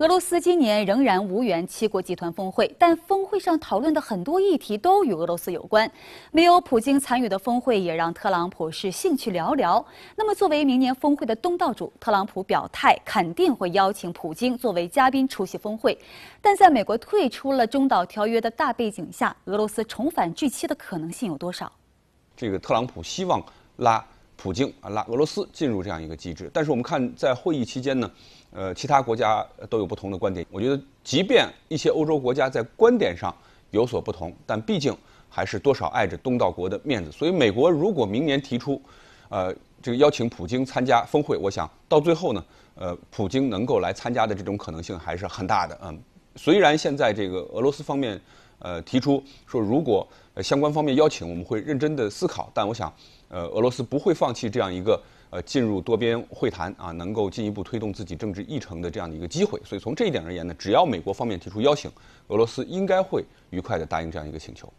俄罗斯今年仍然无缘七国集团峰会，但峰会上讨论的很多议题都与俄罗斯有关。没有普京参与的峰会也让特朗普是兴趣寥寥。那么，作为明年峰会的东道主，特朗普表态肯定会邀请普京作为嘉宾出席峰会。但在美国退出了中导条约的大背景下，俄罗斯重返聚期的可能性有多少？这个特朗普希望拉。普京啊，拉俄罗斯进入这样一个机制，但是我们看在会议期间呢，呃，其他国家都有不同的观点。我觉得，即便一些欧洲国家在观点上有所不同，但毕竟还是多少碍着东道国的面子。所以，美国如果明年提出，呃，这个邀请普京参加峰会，我想到最后呢，呃，普京能够来参加的这种可能性还是很大的。嗯，虽然现在这个俄罗斯方面。呃，提出说如果相关方面邀请，我们会认真的思考。但我想，呃，俄罗斯不会放弃这样一个呃进入多边会谈啊，能够进一步推动自己政治议程的这样的一个机会。所以从这一点而言呢，只要美国方面提出邀请，俄罗斯应该会愉快地答应这样一个请求。